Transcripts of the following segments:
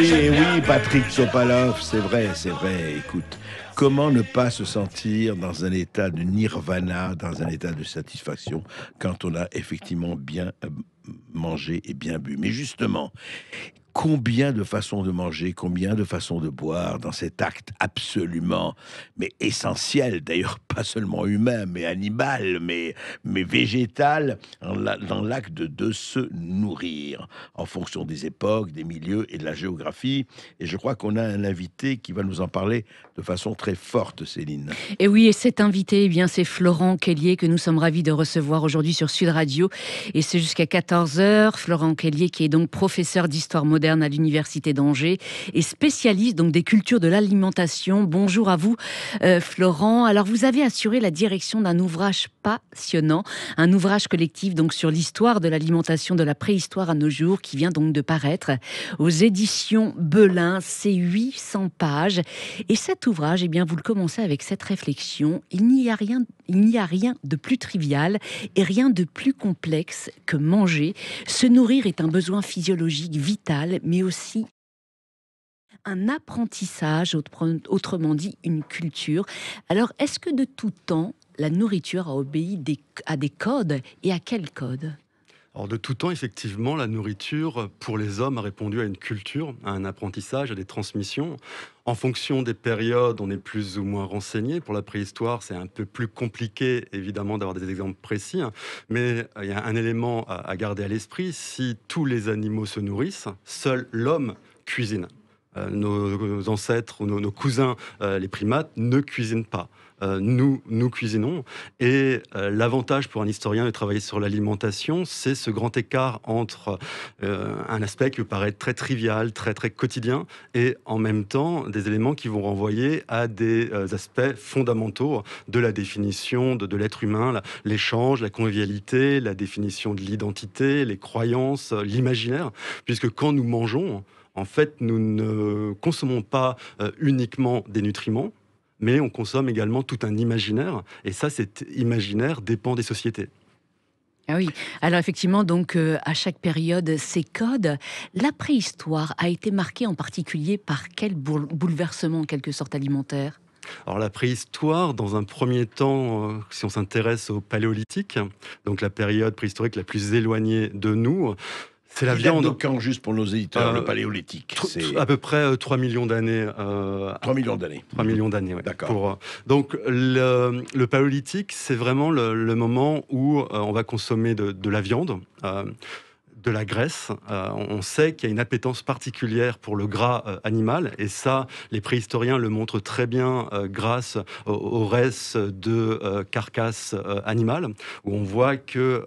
oui, oui, Patrick Sopalov, c'est vrai, c'est vrai. Écoute, comment ne pas se sentir dans un état de nirvana, dans un état de satisfaction, quand on a effectivement bien euh, mangé et bien bu. Mais justement, combien de façons de manger, combien de façons de boire dans cet acte absolument, mais essentiel, d'ailleurs pas seulement humain, mais animal, mais, mais végétal, dans l'acte de se nourrir, en fonction des époques, des milieux et de la géographie. Et je crois qu'on a un invité qui va nous en parler de façon très forte, Céline. Et oui, et cet invité, eh bien c'est Florent Kellier que nous sommes ravis de recevoir aujourd'hui sur Sud Radio. Et c'est jusqu'à 14h. Florent Kellier qui est donc professeur d'histoire moderne à l'Université d'Angers et spécialiste donc des cultures de l'alimentation. Bonjour à vous, euh, Florent. Alors, vous avez assuré la direction d'un ouvrage passionnant, un ouvrage collectif donc sur l'histoire de l'alimentation de la préhistoire à nos jours qui vient donc de paraître aux éditions Belin. C'est 800 pages. Et cet ouvrage, et eh bien, vous le commencez avec cette réflexion. Il n'y a rien, il n'y a rien de plus trivial et rien de plus complexe que manger. Se nourrir est un besoin physiologique vital, mais aussi un apprentissage, autrement dit une culture. Alors, est-ce que de tout temps, la nourriture a obéi à des codes et à quels codes alors de tout temps, effectivement, la nourriture euh, pour les hommes a répondu à une culture, à un apprentissage, à des transmissions. En fonction des périodes, on est plus ou moins renseigné. Pour la préhistoire, c'est un peu plus compliqué, évidemment, d'avoir des exemples précis. Hein. Mais euh, il y a un élément à garder à l'esprit. Si tous les animaux se nourrissent, seul l'homme cuisine euh, nos ancêtres ou nos, cousins, les primates, ne cuisinent pas. Euh, nous, nous cuisinons. Et euh, l'avantage pour un historien de travailler sur l'alimentation, c'est ce grand écart entre euh, un aspect qui paraît très trivial, très, très quotidien, et en même temps des éléments qui vont renvoyer à des aspects fondamentaux de la définition de, de l'être humain, l'échange, la convivialité, la définition de l'identité, les croyances, l'imaginaire, puisque quand nous mangeons, en fait, nous ne consommons pas uniquement des nutriments, mais on consomme également tout un imaginaire, et ça, cet imaginaire dépend des sociétés. Ah oui, alors effectivement, donc euh, à chaque période, ces codes. La préhistoire a été marquée en particulier par quel bouleversement, en quelque sorte, alimentaire alors la préhistoire, dans un premier temps, euh, si on s'intéresse au paléolithique, donc la période préhistorique la plus éloignée de nous, c'est la viande. De quand, juste pour nos éditeurs, euh, le paléolithique À peu près 3 euh, millions d'années. 3 euh, millions d'années. 3 millions d'années, oui. D'accord. donc, le, paléolithique, c'est vraiment le, moment où on va consommer de, de la viande de la graisse. Euh, on sait qu'il y a une appétence particulière pour le gras euh, animal, et ça, les préhistoriens le montrent très bien euh, grâce aux, restes de carcasses animales, où on voit que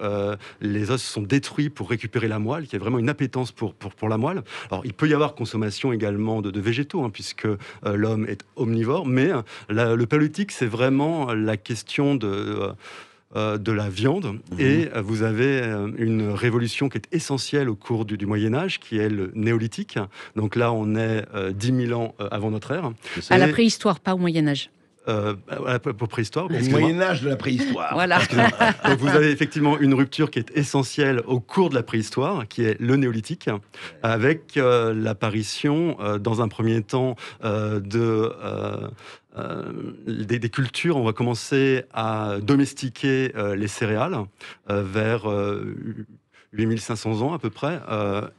les os sont détruits pour récupérer la moelle, qu'il y a vraiment une appétence pour, pour, la moelle. Alors, il peut y avoir consommation également de, végétaux, hein, puisque l'homme est omnivore, mais le palutique, c'est vraiment la question de... Euh, de la viande. Mhm. Et euh, vous avez euh, une révolution qui est essentielle au cours du, Moyen Âge, qui est le néolithique. Donc là, on est dix 10 000 ans avant notre ère. À la préhistoire, pas au Moyen Âge. Euh, à la préhistoire. Au Moyen Âge de la préhistoire. voilà. Donc vous avez effectivement une rupture qui est essentielle au cours de la préhistoire, qui est le néolithique, avec l'apparition, dans un premier temps, de euh, des, cultures, on va commencer à domestiquer euh, les céréales euh, vers 8500 ans à peu près,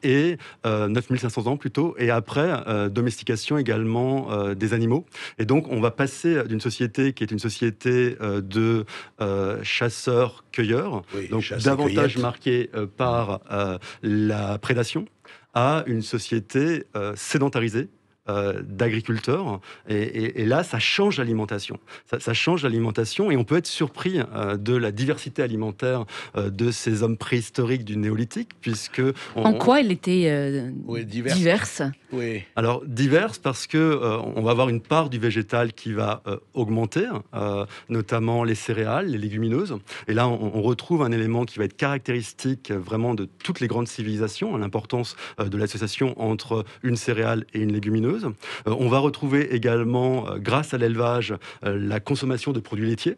et 9500 ans plutôt, et après, domestication également des animaux. Et donc, on va passer d'une société qui est une société de chasseurs-cueilleurs, donc davantage marquée par la prédation, à une société sédentarisée, euh, d'agriculteurs. Et, là, ça change l'alimentation. Ça, change l'alimentation et on peut être surpris euh, de la diversité alimentaire euh, de ces hommes préhistoriques du néolithique, puisque... en quoi elle était diverse alors diverses parce que euh, on va avoir une part du végétal qui va euh, augmenter, euh, notamment les céréales, les légumineuses. Et là, on, retrouve un élément qui va être caractéristique vraiment de toutes les grandes civilisations, hein, l'importance de l'association entre une céréale et une légumineuse. on va retrouver également, grâce à l'élevage, la consommation de produits laitiers.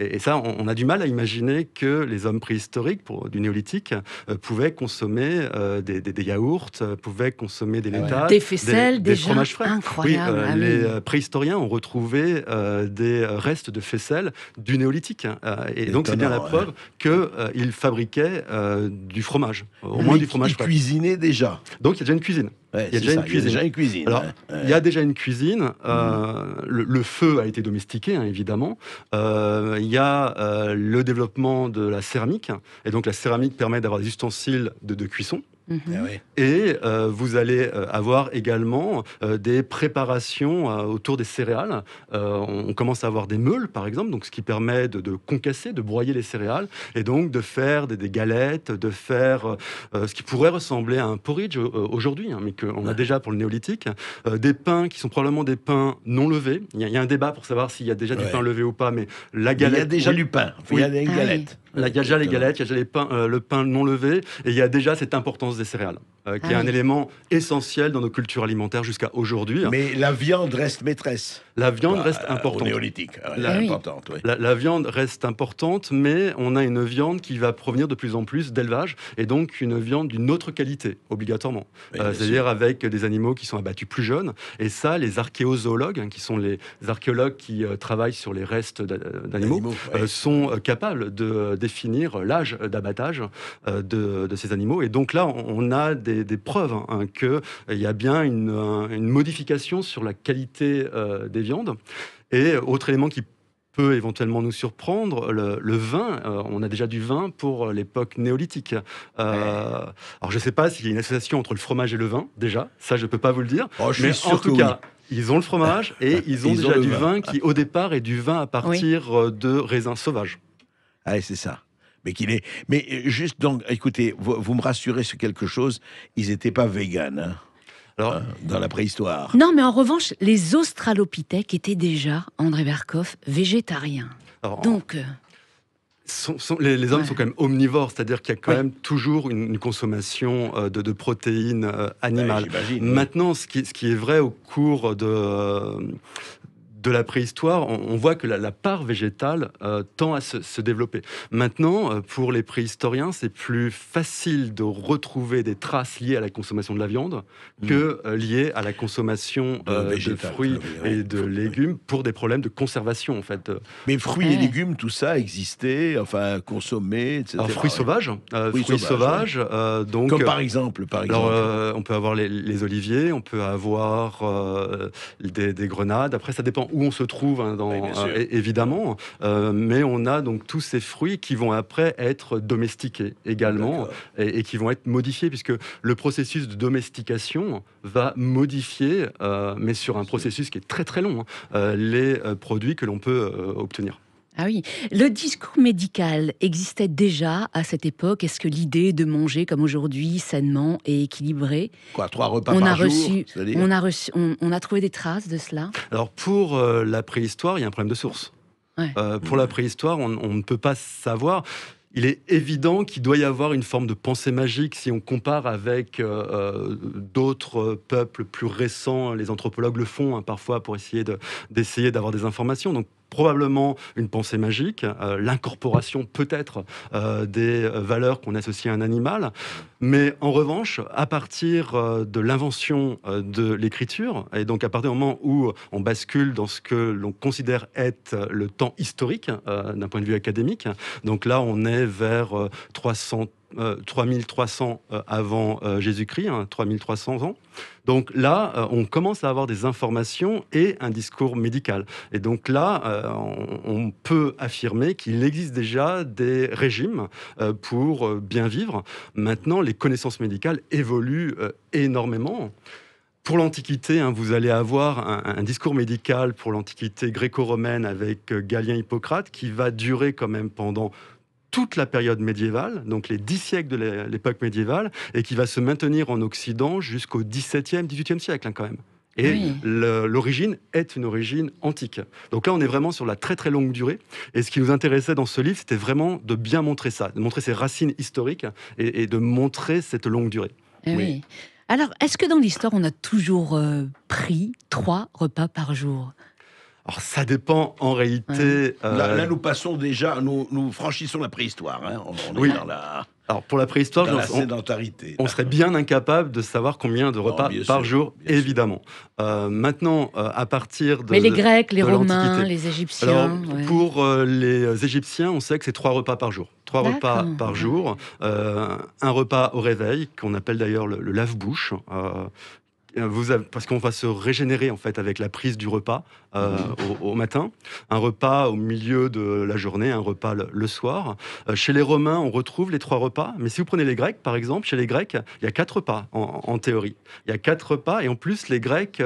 Et, ça, on, a du mal à imaginer que les hommes préhistoriques du néolithique euh, euh, euh, pouvaient consommer des, yaourts, ah pouvaient consommer des laitages, des des, fromages frais. Incroyable, ah les préhistoriens ont retrouvé des restes de faisselle du néolithique. Hein, et donc, c'est bien la preuve qu'ils fabriquaient du fromage, au moins du fromage frais. Ils cuisinaient déjà. Donc, il y a déjà une cuisine il, y a déjà une cuisine. Il y déjà une cuisine. Euh, mm. le, feu a été domestiqué, hein, évidemment. Euh, il y a euh, le développement de la céramique. Et donc, la céramique permet d'avoir des ustensiles de cuisson. Eh mhm. Et euh, vous allez euh, avoir également euh, des préparations autour des céréales. on commence à avoir des meules, par exemple, donc ce qui permet de, concasser, de broyer les céréales, et donc de faire des, galettes, de faire ce qui pourrait ressembler à un porridge aujourd'hui, hein, mais qu'on a déjà pour le néolithique. des pains qui sont probablement des pains non levés. Il y, a un débat pour savoir s'il y a déjà du pain levé ou pas, mais la galette. il y a déjà du pain. Il y a des ah galettes. La il y a déjà les galettes, il les le pain non levé, et il y a déjà cette importance des céréales, euh, qui est ah un élément essentiel dans nos cultures alimentaires jusqu'à aujourd'hui. Hein. Mais la viande reste maîtresse. La viande bah, reste euh, importante. Au néolithique, la, ah importante, oui. La, viande reste importante, mais on a une viande qui va provenir de plus en plus d'élevage, et donc une viande d'une autre qualité, obligatoirement. Euh, c'est-à-dire avec des animaux qui sont abattus plus jeunes, et ça, les archéozoologues, hein, qui sont les archéologues qui travaillent sur les restes d'animaux, sont capables de définir l'âge d'abattage euh, de, ces animaux. Et donc là, on a des, preuves hein, que qu'il euh, y a bien une, modification sur la qualité euh, des viandes. Et autre élément qui peut éventuellement nous surprendre. Le, vin, on a déjà du vin pour l'époque néolithique. Alors je ne sais pas s'il y a une association entre le fromage et le vin, déjà, ça je ne peux pas vous le dire. Oh, mais en tout cas, Ils ont le fromage et ils ont déjà du vin. qui, au départ, est du vin à partir de raisins sauvages. Ah, c'est ça. Mais qu'il est. Mais euh, juste donc, écoutez, vous, me rassurez sur quelque chose, ils n'étaient pas véganes. Hein, alors, euh, dans la préhistoire. Non, mais en revanche, les Australopithèques étaient déjà, André Berkoff, végétariens. Donc. Euh, sont, les, hommes sont quand même omnivores, c'est-à-dire qu'il y a quand même toujours une, consommation de, protéines animales. Maintenant, ce ce qui, est vrai au cours de, de la préhistoire, on, voit que la, part végétale euh, tend à se, développer. Maintenant, euh, pour les préhistoriens, c'est plus facile de retrouver des traces liées à la consommation de la viande mmh. que euh, liées à la consommation de, fruits et de légumes pour des problèmes de conservation, en fait. Mais fruits et légumes, tout ça existait, enfin consommé, etc. fruits sauvages, fruits, sauvages, donc comme par exemple, par exemple. on peut avoir les, oliviers, on peut avoir des, des grenades. Après, ça dépend où on se trouve, hein, euh, évidemment. Euh, mais on a donc tous ces fruits qui vont après être domestiqués également et, qui vont être modifiés puisque le processus de domestication va modifier, euh, mais sur un processus qui est très très long, hein, les produits que l'on peut obtenir. Ah oui, le discours médical existait déjà à cette époque. Est-ce que l'idée de manger comme aujourd'hui sainement et équilibré, quoi, trois repas on par a reçu, on a on, a trouvé des traces de cela. Alors pour euh, la préhistoire, il y a un problème de source. Euh, pour la préhistoire, on, ne peut pas savoir il est évident qu'il doit y avoir une forme de pensée magique si on compare avec euh, d'autres peuples plus récents. Les anthropologues le font hein, parfois pour essayer d'essayer d'avoir des informations. Donc probablement une pensée magique, euh, l'incorporation peut-être euh, des valeurs qu'on associe à un animal. Mais en revanche, à partir euh, de l'invention de l'écriture, et donc à partir du moment où on bascule dans ce que l'on considère être le temps historique d'un point de vue académique, donc là on est vers 300 3300 euh, euh, avant euh, Jésus-Christ, 3300 hein, ans. Donc là, on commence à avoir des informations et un discours médical. Et donc là, on, peut affirmer qu'il existe déjà des régimes pour bien vivre. Maintenant, les connaissances médicales évoluent énormément pour l'Antiquité, hein, vous allez avoir un discours médical pour l'Antiquité gréco-romaine avec Galien Hippocrate qui va durer quand même pendant toute la période médiévale, donc les dix siècles de l'époque médiévale, et qui va se maintenir en Occident jusqu'au XVIIe, XVIIIe siècle hein, quand même. Et l'origine est une origine antique. Donc là, on est vraiment sur la très très longue durée. Et ce qui nous intéressait dans ce livre, c'était vraiment de bien montrer ça, de montrer ses racines historiques et, de montrer cette longue durée. Eh Alors, est-ce que dans l'histoire, on a toujours euh, pris trois repas par jour alors ça dépend en réalité. Euh, là, nous passons déjà, nous, franchissons la préhistoire. Hein. On, oui. Alors pour la préhistoire, on, serait bien incapable de savoir combien de repas par jour, évidemment. Euh, maintenant, euh, à partir de mais les Grecs, les Romains, les Égyptiens. Alors, Pour les Égyptiens, on sait que c'est trois repas par jour trois repas par jour, un repas au réveil, qu'on appelle d'ailleurs le, lave-bouche, euh, vous parce qu'on va se régénérer en fait avec la prise du repas euh, au, matin, un repas au milieu de la journée, un repas le, soir. Euh, chez les Romains, on retrouve les trois repas, mais si vous prenez les Grecs par exemple, chez les Grecs, il y a quatre repas en, théorie. Il y a quatre repas et en plus les Grecs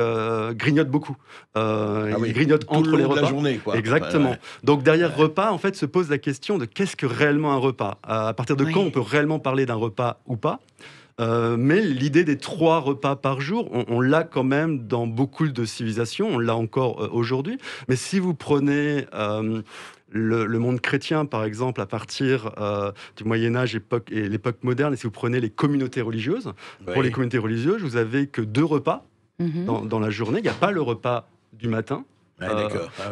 grignotent beaucoup. Ah ils grignotent entre les repas. De la journée, Exactement. Donc derrière repas, en fait, se pose la question de qu'est-ce que réellement un repas. à partir de quand on peut réellement parler d'un repas ou pas. Euh, mais l'idée des trois repas par jour, on, l'a quand même dans beaucoup de civilisations, on l'a encore euh, aujourd'hui. Mais si vous prenez euh, le, monde chrétien, par exemple, à partir du Moyen Âge et l'époque moderne, et si vous prenez les communautés religieuses, pour les communautés religieuses, vous avez que deux repas mhm. dans, la journée. Il n'y a pas le repas du matin, ah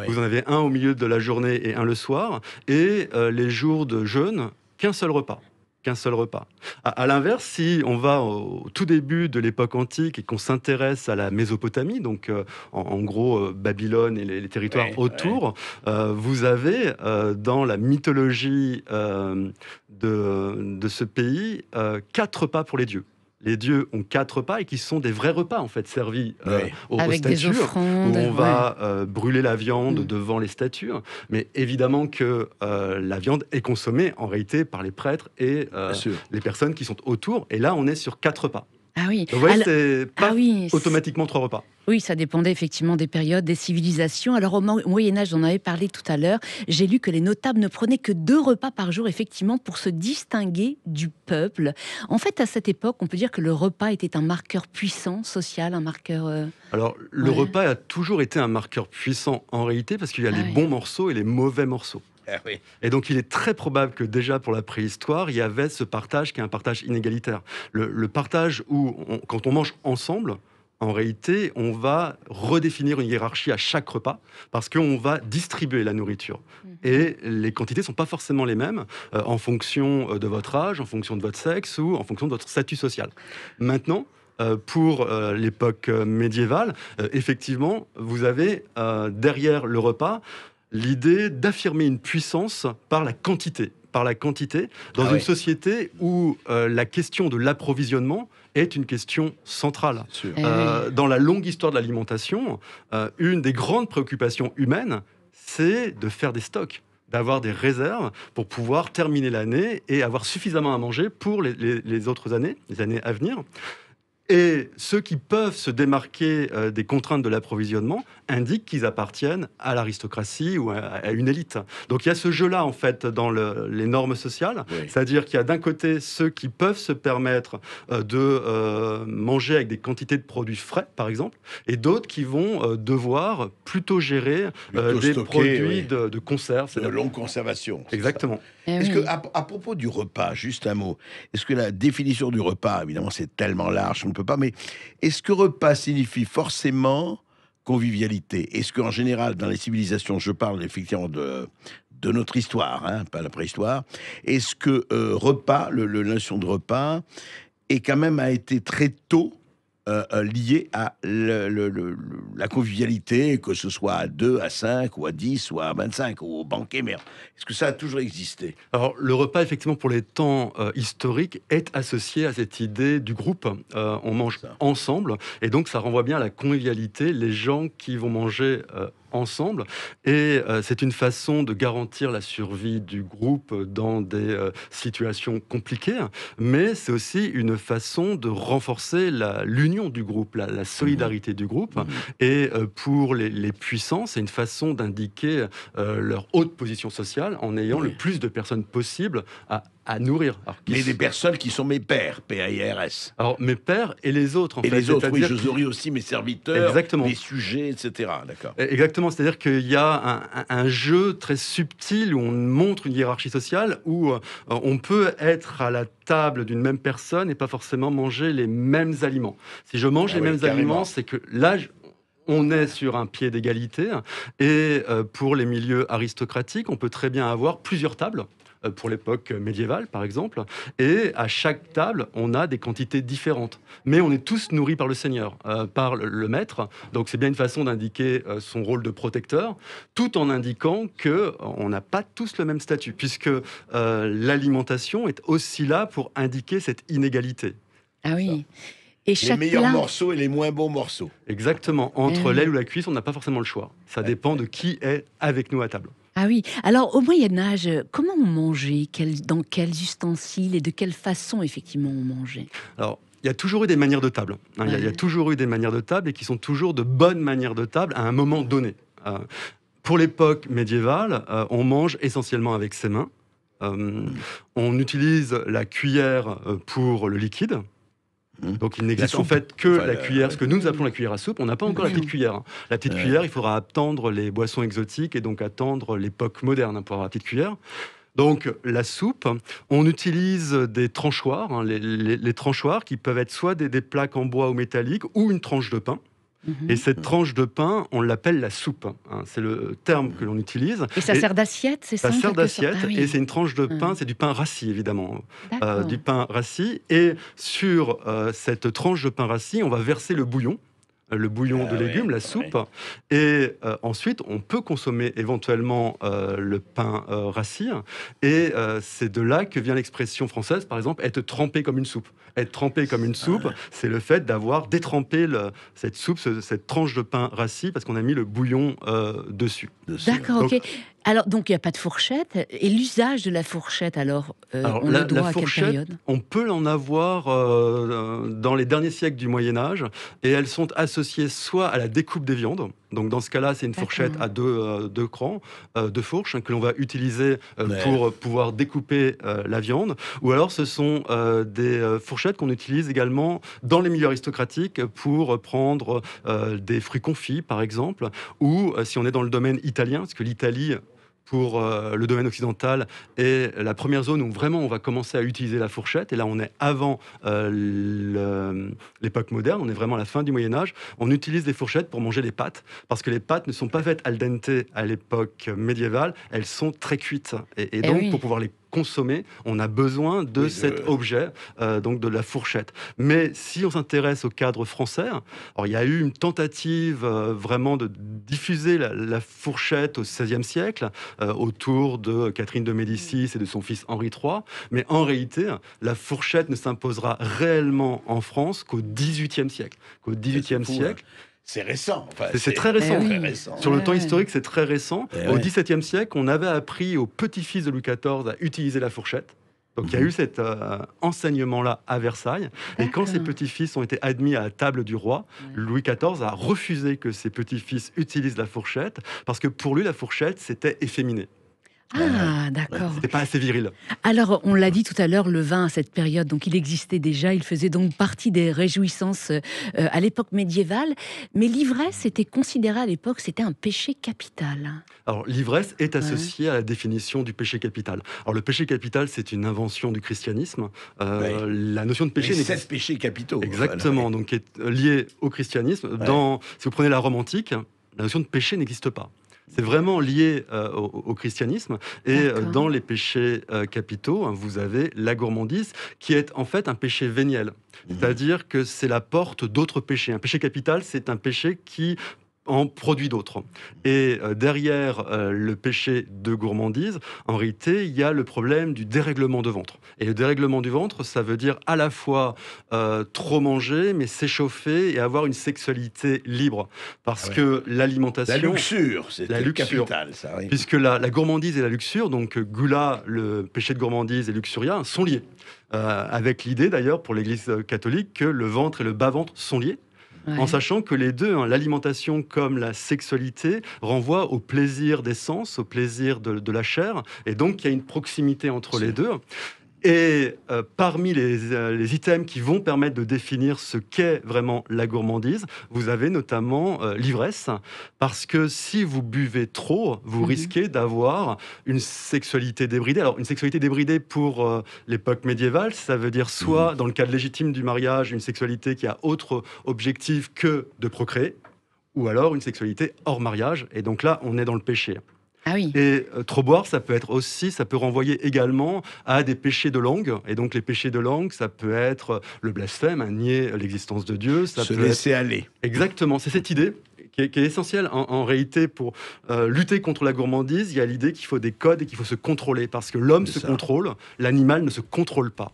Vous en avez un au milieu de la journée et un le soir. Et les jours de jeûne, qu'un seul repas un seul repas. À, l'inverse, si on va au tout début de l'époque antique et qu'on s'intéresse à la Mésopotamie, donc euh, en, gros euh, Babylone et les, territoires autour, euh, vous avez dans la mythologie de, de, ce pays quatre repas pour les dieux les dieux ont quatre repas et qui sont des vrais repas en fait servis euh, aux statues, où on va euh, brûler la viande mm. devant les statues. Mais évidemment que euh, la viande est consommée en réalité par les prêtres et les personnes qui sont autour. Et là, on est sur quatre repas. Ah oui. c'est ah pas automatiquement trois repas. Oui, ça dépendait effectivement des périodes, des civilisations. Alors au Moyen Âge, on avait parlé tout à l'heure, j'ai lu que les notables ne prenaient que deux repas par jour, effectivement, pour se distinguer du peuple. En fait, à cette époque, on peut dire que le repas était un marqueur puissant social, un marqueur... Euh, Alors le repas a toujours été un marqueur puissant en réalité, parce qu'il y a les bons morceaux et les mauvais morceaux. Eh Et donc, il est très probable que déjà pour la préhistoire, il y avait ce partage qui est un partage inégalitaire. Le, partage où, quand on mange ensemble, en réalité, on va redéfinir une hiérarchie à chaque repas parce qu'on va distribuer la nourriture. Mhm. Et les quantités ne sont pas forcément les mêmes euh, en fonction euh, de votre âge, en fonction de votre sexe ou en fonction de votre statut social. Maintenant, euh, pour l'époque médiévale, effectivement, vous avez derrière le repas l'idée d'affirmer une puissance par la quantité, par la quantité, dans ah une société où euh, la question de l'approvisionnement est une question centrale. Eh euh, dans la longue histoire de l'alimentation, euh, une des grandes préoccupations humaines, c'est de faire des stocks d'avoir des réserves pour pouvoir terminer l'année et avoir suffisamment à manger pour les autres années, les années à venir. Et ceux qui peuvent se démarquer euh, des contraintes de l'approvisionnement indiquent qu'ils appartiennent à l'aristocratie ou à, une élite. Donc il y a ce jeu-là, en fait, dans les normes sociales. C'est-à-dire qu'il y a d'un côté ceux qui peuvent se permettre euh, de euh, manger avec des quantités de produits frais, par exemple, et d'autres qui vont devoir plutôt gérer des produits de, de, conserve. De longue conservation. Exactement. Eh est-ce que, à, à, propos du repas, juste un mot, est-ce que la définition du repas, évidemment, c'est tellement large, peut pas, mais est-ce que repas signifie forcément convivialité Est-ce qu'en général, dans les civilisations, je parle effectivement de, de notre histoire, hein, pas la préhistoire, est-ce que euh, repas, le, notion de repas, est quand même a été très tôt euh, euh, lié à le, la convivialité, que ce soit à 2, à 5, ou à 10, ou à 25, ou au banquet. Mais est-ce que ça a toujours existé Alors, le repas, effectivement, pour les temps euh, historiques, est associé à cette idée du groupe. on mange ensemble, et donc ça renvoie bien à la convivialité. Les gens qui vont manger ensemble. Et euh, c'est une façon de garantir la survie du groupe dans des euh, situations compliquées, hein. mais c'est aussi une façon de renforcer l'union du groupe, la, solidarité mhm. du groupe. Mhm. Et euh, pour les, les puissants, c'est une façon d'indiquer leur haute position sociale en ayant le plus de personnes possible à à nourrir. mais des personnes qui sont mes pères, P-A-I-R-S. Alors mes pères et les autres. En et les autres, oui, je nourris aussi mes serviteurs, Exactement. mes sujets, etc. D'accord. E, exactement, c'est-à-dire qu'il y a un, jeu très subtil où on montre une hiérarchie sociale, où euh, on peut être à la table d'une même personne et pas forcément manger les mêmes aliments. Si je mange ah les mêmes aliments, c'est que là, on est sur un pied d'égalité. Et euh, pour les milieux aristocratiques, on peut très bien avoir plusieurs tables euh, pour l'époque médiévale, par exemple. Et à chaque table, on a des quantités différentes. Mais on est tous nourris par le Seigneur, euh, par le Maître. Donc c'est bien une façon d'indiquer euh, son rôle de protecteur, tout en indiquant que on n'a pas tous le même statut, puisque l'alimentation est aussi là pour indiquer cette inégalité. Ah oui. Et les meilleurs morceaux et les moins bons morceaux. Exactement. Entre eh l'aile ou la cuisse, on n'a pas forcément le choix. Ça eh. dépend de qui est avec nous à table. Ah oui, alors au Moyen Âge, comment on mangeait Dans quels ustensiles et de quelle façon effectivement on mangeait Alors, il y a toujours eu des manières de table. Hein. il, y a, toujours eu des manières de table et qui sont toujours de bonnes manières de table à un moment donné. Euh, pour l'époque médiévale, euh, on mange essentiellement avec ses mains. Euh, on utilise la cuillère pour le liquide. Mmh. Donc il n'existe en fait que la cuillère, ce que nous appelons la cuillère à soupe. On n'a pas mmh. encore la petite cuillère. Hein. La petite cuillère, il faudra attendre les boissons exotiques et donc attendre l'époque moderne pour avoir la petite cuillère. Donc la soupe, on utilise des tranchoirs, hein, les, tranchoirs qui peuvent être soit des, des, plaques en bois ou métalliques ou une tranche de pain. Et cette tranche de pain, on l'appelle la soupe. Hein. Hein, c'est le terme que l'on utilise. Et ça sert d'assiette, c'est ça Ça sert d'assiette. Ah et c'est une tranche de hum. pain, c'est du pain rassis, évidemment. Euh, du pain rassis. Et sur euh, cette tranche de pain rassis, on va verser le bouillon le bouillon ah de légumes, la soupe. Et euh, ensuite, on peut consommer éventuellement euh, le pain euh, rassis. Et c'est de là que vient l'expression française, par exemple, être trempé comme une soupe. Être trempé comme une soupe, ah c'est le fait d'avoir détrempé cette soupe, cette tranche de pain rassis, parce qu'on a mis le bouillon dessus. D'accord, ok. Alors, donc, il n'y a pas de fourchette. Et l'usage de la fourchette, alors, euh, on le doit période On peut l'en avoir euh, dans les derniers siècles du Moyen-Âge. Et elles sont associées soit à la découpe des viandes. Donc, dans ce cas-là, c'est une fourchette à deux, euh, crans, deux fourches, hein, que l'on va utiliser pour pouvoir découper la viande. Ou alors, ce sont des fourchettes qu'on utilise également dans les milieux aristocratiques pour prendre des fruits confits, par exemple. Ou si on est dans le domaine italien, parce que l'Italie pour euh, le domaine occidental et la première zone où vraiment on va commencer à utiliser la fourchette. Et là, on est avant euh, l'époque moderne, on est vraiment à la fin du Moyen Âge. On utilise des fourchettes pour manger les pâtes, parce que les pâtes ne sont pas faites al dente à l'époque médiévale, elles sont très cuites. Et, eh donc, pour pouvoir les consommer, on a besoin de cet objet, euh, donc de la fourchette. Mais si on s'intéresse au cadre français, alors il y a eu une tentative euh, vraiment de diffuser la, fourchette au XVIe siècle euh, autour de Catherine de Médicis et de son fils Henri III, mais en réalité, la fourchette ne s'imposera réellement en France qu'au XVIIIe siècle. C'est récent. Enfin, c'est eh très, récent. Sur le temps historique, c'est très récent. Eh au XVIIe siècle, on avait appris aux petits-fils de Louis XIV à utiliser la fourchette. Donc il y a mhm. eu cet euh, enseignement-là à Versailles. Et quand ces petits-fils ont été admis à la table du roi, Louis XIV a refusé que ses petits-fils utilisent la fourchette, parce que pour lui, la fourchette, c'était efféminé. Ah, euh, d'accord. C'était pas assez viril. Alors, on l'a dit tout à l'heure, le vin à cette période, donc il existait déjà, il faisait donc partie des réjouissances euh, à l'époque médiévale. Mais l'ivresse était considérée à l'époque, c'était un péché capital. Alors, l'ivresse est associée à la définition du péché capital. Alors, le péché capital, c'est une invention du christianisme. Euh, la notion de péché. Les 16 péchés capitaux. Exactement, donc est lié au christianisme. Dans, si vous prenez la Rome antique, la notion de péché n'existe pas. C'est vraiment lié euh, au, christianisme. Et euh, dans les péchés euh, capitaux, hein, vous avez la gourmandise, qui est en fait un péché véniel. Mhm. C'est-à-dire que c'est la porte d'autres péchés. Un péché capital, c'est un péché qui en produit d'autres. Et euh, derrière euh, le péché de gourmandise, en réalité, il y a le problème du dérèglement de ventre. Et le dérèglement du ventre, ça veut dire à la fois euh, trop manger, mais s'échauffer et avoir une sexualité libre. Parce ah que l'alimentation... La luxure, c'est la luxure, Puisque la, gourmandise et la luxure, donc Gula, le péché de gourmandise et luxuria, sont liés. avec l'idée d'ailleurs pour l'Église catholique que le ventre et le bas-ventre sont liés en sachant que les deux, hein, l'alimentation comme la sexualité, renvoient au plaisir des sens, au plaisir de, de la chair, et donc il y a une proximité entre les deux. Et euh, parmi euh, les, items qui vont permettre de définir ce qu'est vraiment la gourmandise, vous avez notamment euh, l'ivresse, parce que si vous buvez trop, vous mhm. risquez d'avoir une sexualité débridée. Alors une sexualité débridée pour l'époque médiévale, ça veut dire soit, mhm. dans le cadre légitime du mariage, une sexualité qui a autre objectif que de procréer, ou alors une sexualité hors mariage. Et donc là, on est dans le péché. Ah et euh, trop boire, ça peut être aussi, ça peut renvoyer également à des péchés de langue. Et donc les péchés de langue, ça peut être euh, le blasphème, nier l'existence de Dieu. Ça Se peut laisser aller. Exactement, c'est cette idée qui est, essentielle. en, réalité pour euh, lutter contre la gourmandise. Il y a l'idée qu'il faut des codes et qu'il faut se contrôler parce que l'homme se contrôle, l'animal ne se contrôle pas.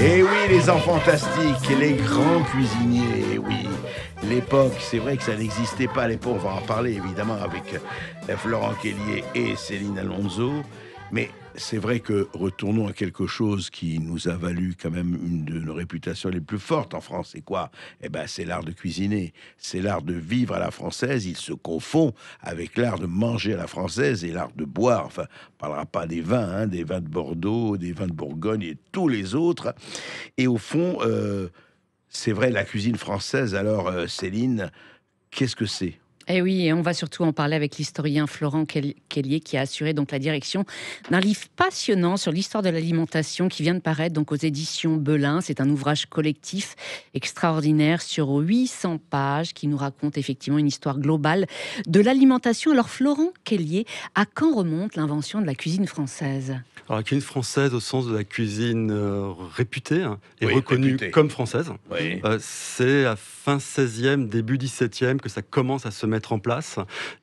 Et eh oui, les enfants fantastiques, les grands cuisiniers, Et eh oui. L'époque, c'est vrai que ça n'existait pas à l'époque. On va en parler évidemment avec euh, Florent Kellier et Céline Alonso. Mais c'est vrai que retournons à quelque chose qui nous a valu quand même une de nos réputations les plus fortes en France. C'est quoi Eh ben, c'est l'art de cuisiner, c'est l'art de vivre à la française. Il se confond avec l'art de manger à la française et l'art de boire. Enfin, on parlera pas des vins, hein, des vins de Bordeaux, des vins de Bourgogne et tous les autres. Et au fond, euh, c'est vrai la cuisine française. Alors, euh, Céline, qu'est-ce que c'est et eh oui, et on va surtout en parler avec l'historien Florent Kellier qui a assuré donc la direction d'un livre passionnant sur l'histoire de l'alimentation qui vient de paraître donc aux éditions Belin. C'est un ouvrage collectif extraordinaire sur 800 pages qui nous raconte effectivement une histoire globale de l'alimentation. Alors Florent Kellier, à quand remonte l'invention de la cuisine française Alors la cuisine française au sens de la cuisine euh, réputée hein, et reconnue comme française. Euh, c'est à fin 16e, début 17e que ça commence à se mettre en place.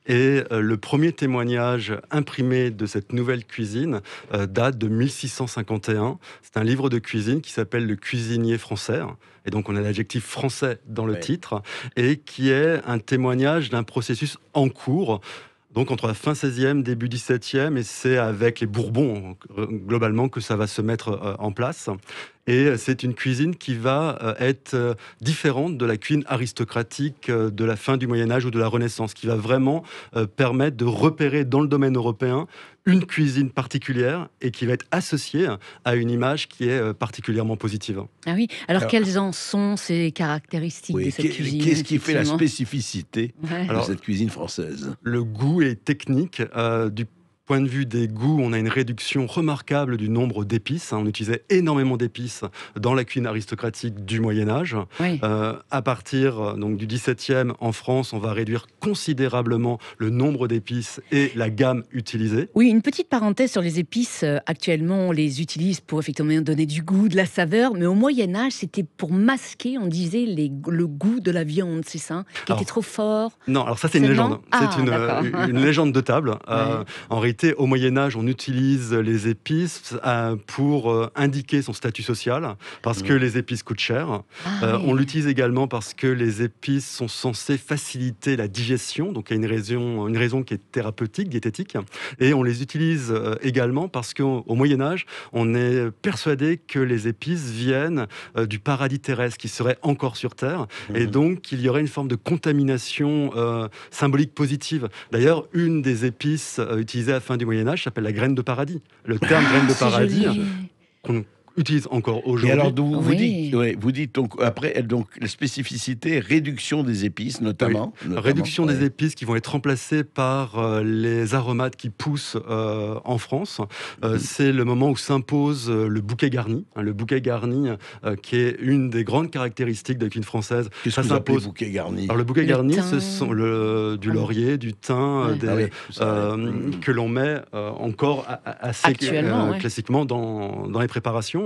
Et euh, le premier témoignage imprimé de cette nouvelle cuisine euh, date de 1651. C'est un livre de cuisine qui s'appelle Le cuisinier français. Et donc on a l'adjectif français dans le titre, et qui est un témoignage d'un processus en cours. Donc entre la fin 16e, début 17e, et c'est avec les Bourbons euh, globalement que ça va se mettre en place. Et c'est une cuisine qui va euh, être euh, différente de la cuisine aristocratique euh, de la fin du Moyen Âge ou de la Renaissance, qui va vraiment permettre de repérer dans le domaine européen une cuisine particulière et qui va être associée à une image qui est particulièrement positive. Ah oui, alors, quelles en sont ces caractéristiques de cette cuisine Qu'est-ce qui fait la spécificité de cette cuisine française Le goût et technique du du Point de vue des goûts, on a une réduction remarquable du nombre d'épices. Hein. On utilisait énormément d'épices dans la cuisine aristocratique du Moyen Âge. Euh, à partir euh, donc du XVIIe en France, on va réduire considérablement le nombre d'épices et la gamme utilisée. Oui, une petite parenthèse sur les épices. Euh, actuellement, on les utilise pour effectivement donner du goût, de la saveur, mais au Moyen Âge, c'était pour masquer, on disait, le goût de la viande, c'est ça, qui était trop fort. Non, alors ça c'est une légende. Ah, c'est une, légende de table. en au Moyen Âge, on utilise les épices euh, pour euh, indiquer son statut social, parce que mmh. les épices coûtent cher. Ah euh, on l'utilise également parce que les épices sont censées faciliter la digestion, donc il y a une raison, une raison qui est thérapeutique, diététique. Et on les utilise également parce qu'au Moyen Âge, on est persuadé que les épices viennent du paradis terrestre qui serait encore sur Terre, et mmh. donc qu'il y aurait une forme de contamination symbolique positive. D'ailleurs, une des épices utilisées à fin du Moyen Âge s'appelle la graine de paradis. Le terme graine de ah, paradis utilise encore aujourd'hui. vous, dites, vous dites donc, après, donc, la spécificité, réduction des épices notamment. réduction des épices qui vont être remplacées par euh, les aromates qui poussent euh, en France. Euh, mm-hmm. C'est le moment où s'impose le bouquet garni. Hein, le bouquet garni qui est une des grandes caractéristiques de la cuisine française. que bouquet garni Alors, le bouquet garni, ce sont le, du ah laurier, du thym, ah mm-hmm. que l'on met encore assez classiquement dans, dans les préparations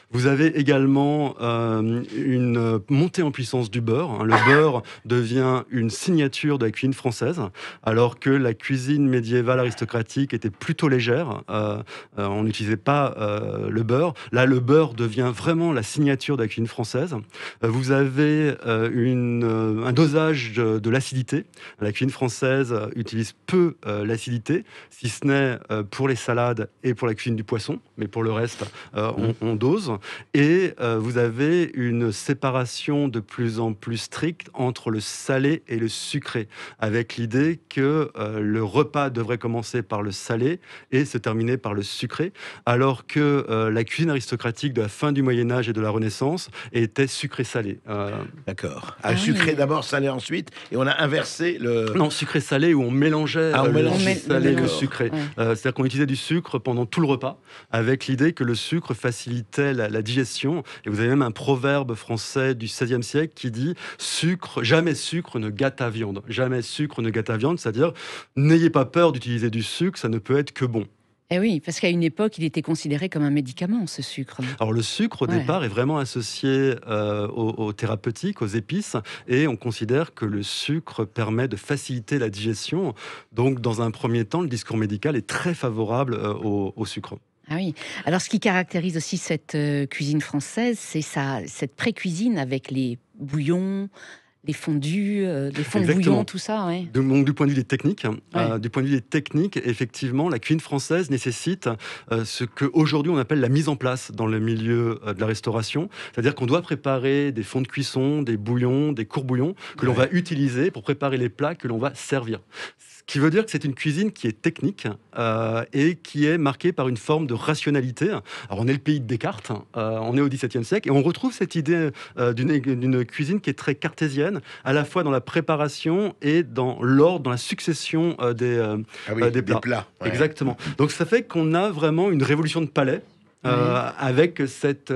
Vous avez également euh, une montée en puissance du beurre. Hein. Le beurre devient une signature de la cuisine française, alors que la cuisine médiévale aristocratique était plutôt légère. Euh, euh, on n'utilisait pas le beurre. Là, le beurre devient vraiment la signature de la cuisine française. vous avez un dosage de, l'acidité. La cuisine française utilise peu l'acidité, si ce n'est pour les salades et pour la cuisine du poisson, mais pour le reste, on dose. Et euh, vous avez une séparation de plus en plus stricte entre le salé et le sucré, avec l'idée que euh, le repas devrait commencer par le salé et se terminer par le sucré, alors que euh, la cuisine aristocratique de la fin du Moyen Âge et de la Renaissance était sucré-salé. D'accord. Ah, sucré d'abord, salé ensuite, et on a inversé le... Non, sucré-salé, où on mélangeait ah, le salé et le sucré. C'est-à-dire qu'on utilisait du sucre pendant tout le repas, avec l'idée que le sucre facilitait la la digestion. Et vous avez même un proverbe français du XVIe siècle qui dit sucre, jamais sucre ne gâte à viande. Jamais sucre ne gâte à viande, c'est-à-dire n'ayez pas peur d'utiliser du sucre, ça ne peut être que bon. Eh oui, parce qu'à une époque, il était considéré comme un médicament, ce sucre. Alors le sucre, au départ, est vraiment associé euh, aux, thérapeutiques, aux épices, et on considère que le sucre permet de faciliter la digestion. Donc, dans un premier temps, le discours médical est très favorable euh, au sucre. Ah oui. Alors, ce qui caractérise aussi cette euh, cuisine française, c'est cette pré-cuisine avec les bouillons, les fondus, euh, les fonds de bouillons, tout ça. Ouais. du point de vue des techniques, hein, euh, du point de vue des techniques, effectivement, la cuisine française nécessite ce qu'aujourd'hui on appelle la mise en place dans le milieu de la restauration, c'est-à-dire qu'on doit préparer des fonds de cuisson, des bouillons, des bouillons, que l'on va utiliser pour préparer les plats que l'on va servir. Ce qui veut dire que c'est une cuisine qui est technique euh, et qui est marquée par une forme de rationalité. Alors on est le pays de Descartes, euh, on est au XVIIe siècle et on retrouve cette idée euh, d'une cuisine qui est très cartésienne, à la fois dans la préparation et dans l'ordre, dans la succession ah des, plats. Exactement. Donc ça fait qu'on a vraiment une révolution de palais. avec cette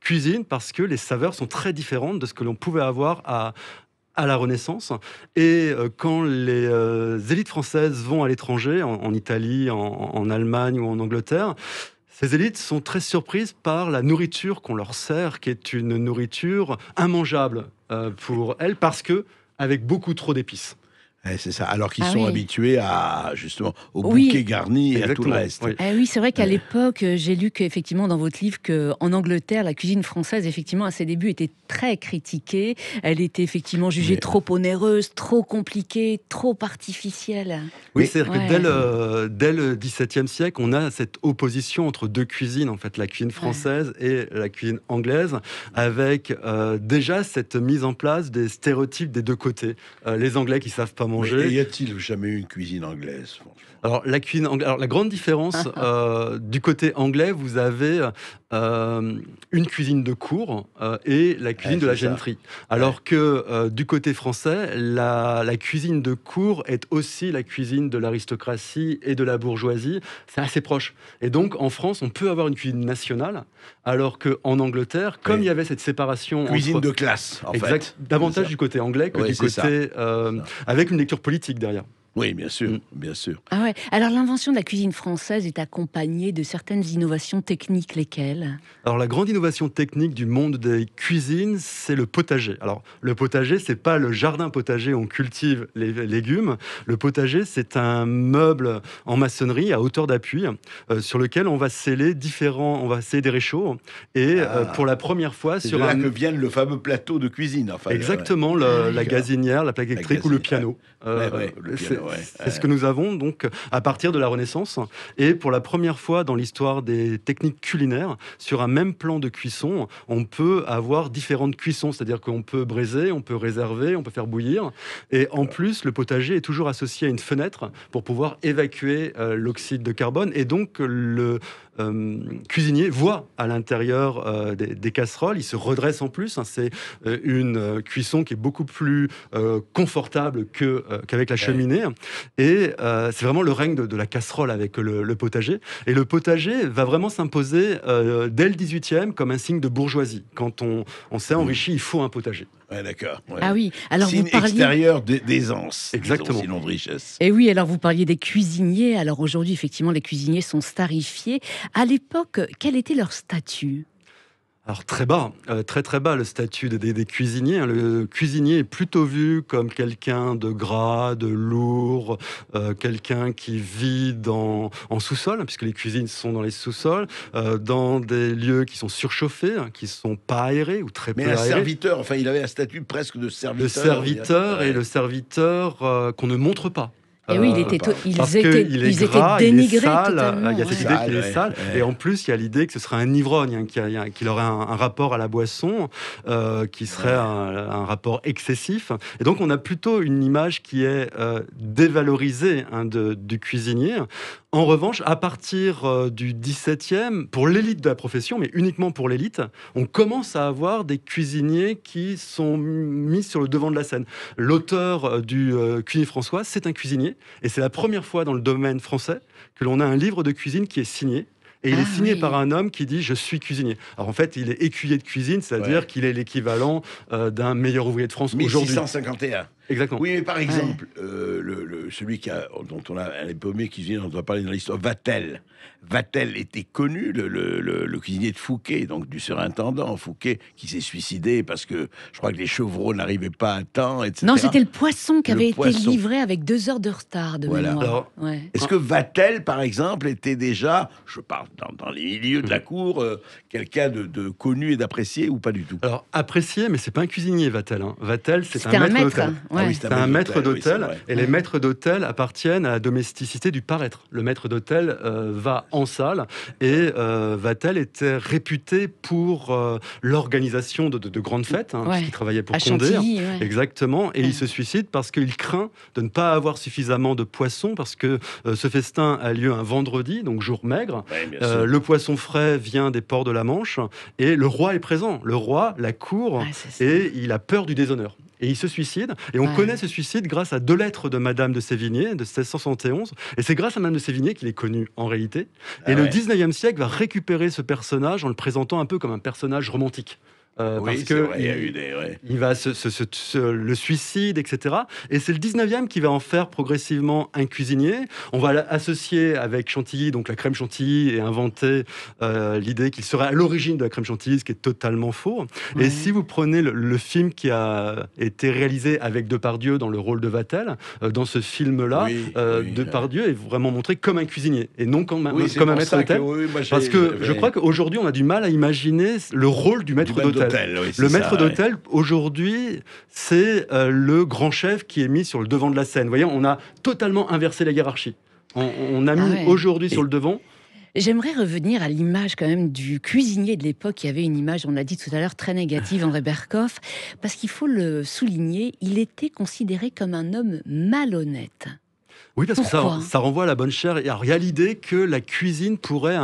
cuisine parce que les saveurs sont très différentes de ce que l'on pouvait avoir à, à la Renaissance. Et euh, quand les euh, élites françaises vont à l'étranger, en, Italie, en, Allemagne ou en Angleterre, ces élites sont très surprises par la nourriture qu'on leur sert, qui est une nourriture immangeable euh, pour elles, parce que avec beaucoup trop d'épices. Eh, c'est ça. Alors qu'ils ah sont habitués à justement au bouquet garni et à tout le reste. Oui, eh oui c'est vrai qu'à l'époque, euh, j'ai lu qu'effectivement dans votre livre qu'en Angleterre, la cuisine française, effectivement, à ses débuts, était très critiquée. Elle était effectivement jugée trop onéreuse, trop compliquée, trop artificielle. Oui, cest vrai que dès le, XVIIe siècle, on a cette opposition entre deux cuisines, en fait, la cuisine française et la cuisine anglaise, avec euh, déjà cette mise en place des stéréotypes des deux côtés. Euh, les Anglais qui savent pas manger y a-t-il jamais eu une cuisine anglaise alors la grande différence euh, du côté anglais, vous avez euh, une cuisine de cour euh, et la cuisine de la gentry. Alors que du côté français, la, cuisine de cour est aussi la cuisine de l'aristocratie et de la bourgeoisie. C'est assez proche. Et donc en France, on peut avoir une cuisine nationale, alors qu'en Angleterre, comme il y avait cette séparation cuisine de classe, en fait. davantage du côté anglais que du côté avec une lecture politique derrière. Oui, bien sûr, mm. bien sûr. Ah ouais. Alors l'invention de la cuisine française est accompagnée de certaines innovations techniques, lesquelles Alors la grande innovation technique du monde des cuisines, c'est le potager. Alors le potager, c'est pas le jardin potager où on cultive les légumes. Le potager, c'est un meuble en maçonnerie à hauteur d'appui euh, sur lequel on va sceller différents, on va sceller des réchauds et euh, ah. pour la première fois sur là un... que viennent le fameux plateau de cuisine. Enfin, euh, Exactement, la ah gazinière, la plaque électrique ou le piano est C'est ce que nous avons donc à partir de la Renaissance et pour la première fois dans l'histoire des techniques culinaires, sur un même plan de cuisson, on peut avoir différentes cuissons, c'est-à-dire qu'on peut braiser, on peut réserver, on peut faire bouillir et en plus le potager est toujours associé à une fenêtre pour pouvoir évacuer euh, l'oxyde de carbone et donc le euh, cuisinier voit à l'intérieur euh, des, casseroles. Il se redresse en plus. Hein. c'est euh, une cuisson qui est beaucoup plus confortable que, qu'avec la cheminée. Et c'est vraiment le règne de, la casserole avec le, potager. Et le potager va vraiment s'imposer dès le 18e comme un signe de bourgeoisie. Quand on s'est mmh. enrichi, il faut un potager. Ouais, d'accord. Ah oui, alors vous parliez... extérieur d'aisance. Exactement. Sinon de richesse. Et eh oui, alors vous parliez des cuisiniers. Alors aujourd'hui, effectivement, les cuisiniers sont starifiés. À l'époque, quel était leur statut alors très bas, euh, très très bas le statut des, cuisiniers. Hein. Le cuisinier est plutôt vu comme quelqu'un de gras, de lourd, euh, quelqu'un qui vit en sous-sol, hein, puisque les cuisines sont dans les sous-sols, euh, dans des lieux qui sont surchauffés, hein, qui sont pas aérés ou très peu Mais un serviteur, enfin il avait un statut presque de serviteur. Le serviteur et le serviteur qu'on ne montre pas. Et oui, il était euh, ils étaient, ils étaient dénigrés. Il il y a cette idée qu'il est sale. Et en plus, il y a l'idée que ce serait un ivrogne, hein, qu'il aurait un, rapport à la boisson, euh, qui serait un, rapport excessif. Et donc, on a plutôt une image qui est euh, dévalorisée hein, du cuisinier. En revanche, à partir du 17e, pour l'élite de la profession, mais uniquement pour l'élite, on commence à avoir des cuisiniers qui sont mis sur le devant de la scène. L'auteur du Cuny François, c'est un cuisinier et c'est la première fois dans le domaine français que l'on a un livre de cuisine qui est signé et il est ah signé par un homme qui dit je suis cuisinier. Alors en fait, il est écuyer de cuisine, c'est-à-dire qu'il est l'équivalent euh, d'un meilleur ouvrier de France aujourd'hui. 1651. Exactement. Oui, mais par exemple, euh, le, celui qui a, dont on a les paumé qui vient, on doit parler dans l'histoire, Vatel. Vatel était connu, le, cuisinier de Fouquet, donc du surintendant Fouquet, qui s'est suicidé parce que je crois que les chevreaux n'arrivaient pas à temps, etc. Non, c'était le poisson qui avait été livré avec deux heures de retard Est-ce que Vatel, par exemple, était déjà, je parle dans, les milieux de la cour, euh, quelqu'un de, connu et d'apprécié ou pas du tout Alors, apprécié, mais c'est pas un cuisinier, Vatel. Hein. Vatel, c'est un, maître d'hôtel. Ah c'est un, maître d'hôtel. et les maîtres d'hôtel appartiennent à la domesticité du paraître. Le maître d'hôtel euh, va en salle et t euh, Vatel était réputé pour euh, l'organisation de, grandes fêtes. Hein, il travaillait pour Condé. Hein. Exactement. Et il se suicide parce qu'il craint de ne pas avoir suffisamment de poissons parce que ce festin a lieu un vendredi, donc jour maigre. le poisson frais vient des ports de la Manche et le roi est présent. Le roi, la cour, ah, et il a peur du déshonneur et il se suicide. Et on connaît ce suicide grâce à deux lettres de Madame de Sévigné de 1671. Et c'est grâce à Madame de Sévigné qu'il est connu en réalité. Ah et le 19e siècle va récupérer ce personnage en le présentant un peu comme un personnage romantique. Euh, parce que il, y a eu des, il va se, le suicide, etc. Et c'est le 19e qui va en faire progressivement un cuisinier. On va l'associer avec Chantilly, donc la crème Chantilly, et inventer euh, l'idée qu'il serait à l'origine de la crème Chantilly, ce qui est totalement faux. Et si vous prenez le, film qui a été réalisé avec Depardieu dans le rôle de Vatel, euh, dans ce film-là, Depardieu est vraiment montré comme un cuisinier et non comme, un, comme un maître d'hôtel. parce que je crois qu'aujourd'hui, on a du mal à imaginer le rôle du maître d'hôtel le maître d'hôtel, aujourd'hui, c'est euh, le grand chef qui est mis sur le devant de la scène. Vous on a totalement inversé la hiérarchie. On, a ah mis aujourd'hui sur le devant. J'aimerais revenir à l'image quand même du cuisinier de l'époque qui avait une image, on l'a dit tout à l'heure, très négative, André Berkoff, parce qu'il faut le souligner, il était considéré comme un homme malhonnête. Oui, parce que ça, renvoie à la bonne chère. et il y a l'idée que la cuisine pourrait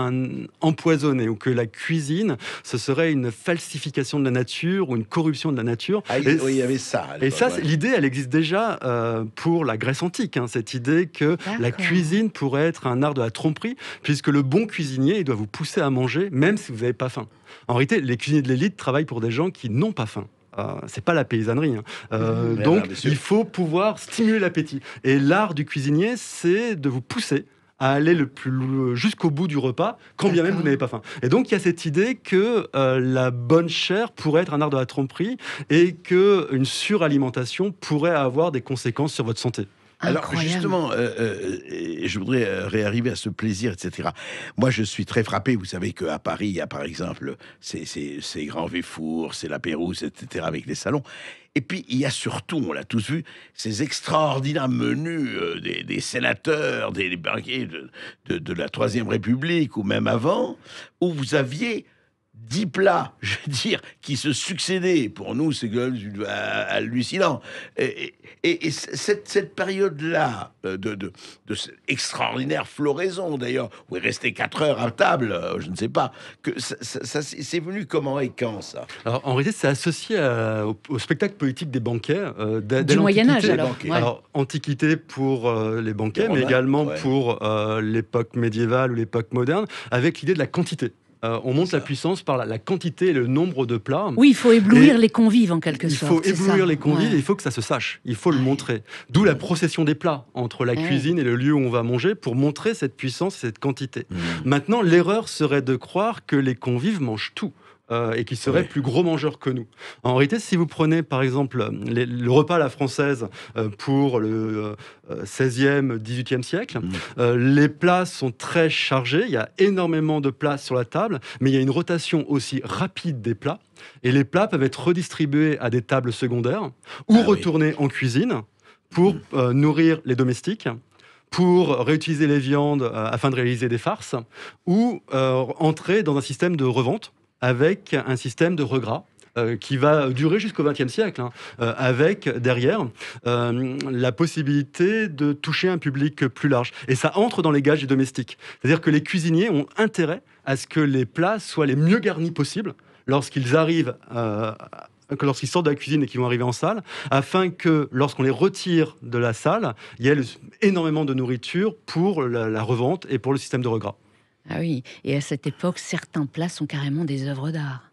empoisonner ou que la cuisine, ce serait une falsification de la nature ou une corruption de la nature. Ah, et, il y avait ça. Et ça, l'idée, elle existe déjà euh, pour la Grèce antique. Hein, cette idée que la cuisine pourrait être un art de la tromperie, puisque le bon cuisinier, il doit vous pousser à manger, même si vous n'avez pas faim. En réalité, les cuisiniers de l'élite travaillent pour des gens qui n'ont pas faim. Euh, c'est pas la paysannerie. Hein. Euh, mmh. donc, il faut pouvoir stimuler l'appétit. Et l'art du cuisinier, c'est de vous pousser à aller euh, jusqu'au bout du repas, quand bien même vous n'avez pas faim. Et donc il y a cette idée que la bonne chair pourrait être un art de la tromperie et que une suralimentation pourrait avoir des conséquences sur votre santé. Alors justement, euh, euh, euh, je voudrais réarriver à ce plaisir, etc. Moi, je suis très frappé. Vous savez qu'à Paris, il y a par exemple ces, ces, grands Véfours, c'est la Pérouse, etc. avec les salons. Et puis, il y a surtout, on l'a tous vu, ces extraordinaires menus des, sénateurs, des, banquiers de la Troisième République ou même avant, où vous aviez dix plats, je veux dire, qui se succédaient. Pour nous, c'est euh, hallucinant. Et, et cette, période-là, euh, de, de, cette extraordinaire floraison, d'ailleurs, où il restait quatre heures à table, euh, je ne sais pas, que ça, c'est venu comment et quand, ça Alors, en réalité, c'est associé au, spectacle politique des banquets. du Moyen-Âge, alors. Antiquité pour les banquets, mais également pour l'époque médiévale ou l'époque moderne, avec l'idée de la quantité. Euh, on montre la puissance par la, quantité et le nombre de plats. Oui, il faut éblouir les convives en quelque sorte. Il faut éblouir les convives et il faut que ça se sache, il faut le montrer. D'où la procession des plats entre la cuisine et le lieu où on va manger pour montrer cette puissance et cette quantité. Mmh. Maintenant, l'erreur serait de croire que les convives mangent tout. Euh, et qui seraient plus gros mangeurs que nous. En réalité, si vous prenez par exemple le repas à la française euh, pour le XVIe, 16e, 18e siècle, mm. euh, les plats sont très chargés, il y a énormément de plats sur la table, mais il y a une rotation aussi rapide des plats. Et les plats peuvent être redistribués à des tables secondaires ou ah retournés en cuisine pour mm. nourrir les domestiques pour réutiliser les viandes afin de réaliser des farces, ou entrer dans un système de revente avec un système de regras. Euh, qui va durer jusqu'au XXe siècle, hein, euh, avec derrière euh, la possibilité de toucher un public plus large. Et ça entre dans les gages domestiques. C'est-à-dire que les cuisiniers ont intérêt à ce que les plats soient les mieux garnis possibles lorsqu'ils arrivent lorsqu'ils sortent de la cuisine et qu'ils vont arriver en salle, afin que lorsqu'on les retire de la salle, il y ait énormément de nourriture pour la, la revente et pour le système de regras. Ah oui, et à cette époque, certains plats sont carrément des œuvres d'art.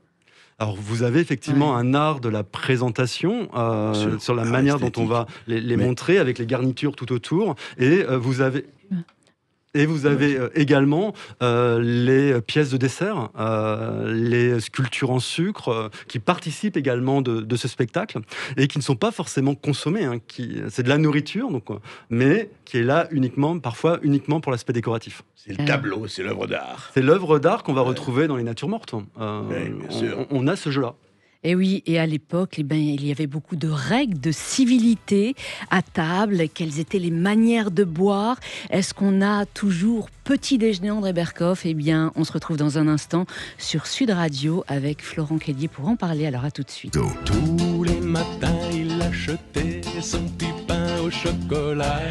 Alors, vous avez effectivement un art de la présentation euh, sur la ah, manière dont on va les, montrer avec les garnitures tout autour. Et euh, vous avez. Et vous avez euh, également euh, les pièces de dessert, euh, les sculptures en sucre, qui participent également de, ce spectacle et qui ne sont pas forcément consommées. Hein, c'est de la nourriture, donc, mais qui est là uniquement, parfois uniquement pour l'aspect décoratif. C'est le tableau, c'est l'œuvre d'art. C'est l'œuvre d'art qu'on va retrouver dans les natures mortes. Hein. on, a ce jeu-là. Et eh oui, et à l'époque, eh ben, il y avait beaucoup de règles de civilité à table. Quelles étaient les manières de boire Est-ce qu'on a toujours petit déjeuner André Berkoff Eh bien, on se retrouve dans un instant sur Sud Radio avec Florent Kelly pour en parler. Alors à tout de suite. Tous les matins, il achetait son petit pain au chocolat.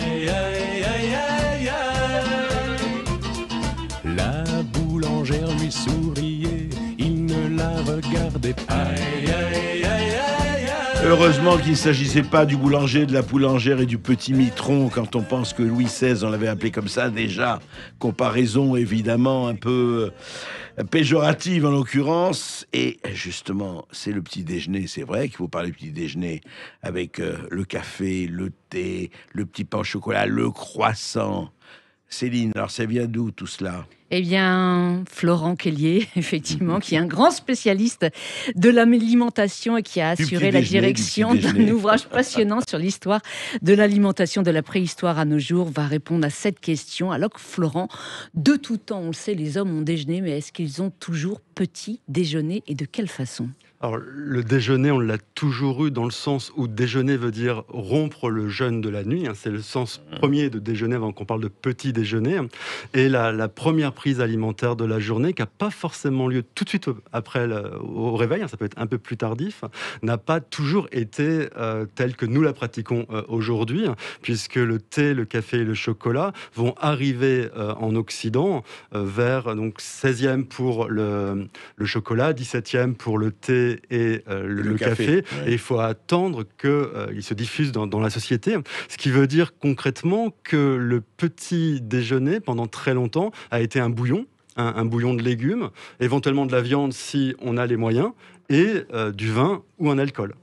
La boulangère lui Heureusement qu'il ne s'agissait pas du boulanger, de la boulangère et du petit mitron, quand on pense que Louis XVI, on l'avait appelé comme ça déjà. Comparaison évidemment un peu euh, péjorative en l'occurrence. Et justement, c'est le petit déjeuner, c'est vrai qu'il faut parler petit déjeuner avec euh, le café, le thé, le petit pain au chocolat, le croissant. Céline, alors ça vient d'où tout cela eh bien, Florent Kellier, effectivement, qui est un grand spécialiste de l'alimentation et qui a assuré la direction d'un ouvrage passionnant sur l'histoire de l'alimentation de la préhistoire à nos jours, va répondre à cette question. Alors que Florent, de tout temps, on le sait, les hommes ont déjeuné, mais est-ce qu'ils ont toujours petit déjeuner et de quelle façon alors, le déjeuner, on l'a toujours eu dans le sens où déjeuner veut dire rompre le jeûne de la nuit. Hein. c'est le sens mmh. premier de déjeuner avant qu'on parle de petit déjeuner. Et la, première prise alimentaire de la journée, qui n'a pas forcément lieu tout de suite après au réveil, hein, ça peut être un peu plus tardif, n'a pas toujours été euh, telle que nous la pratiquons euh, aujourd'hui, puisque le thé, le café et le chocolat vont arriver euh, en Occident vers donc 16e pour le, le chocolat, 17e pour le thé euh, et, le, café. Et il faut attendre qu'il euh, se diffuse dans, la société. Ce qui veut dire concrètement que le petit déjeuner, pendant très longtemps, a été un bouillon. Un, bouillon de légumes, éventuellement de la viande si on a les moyens, et euh, du vin ou un alcool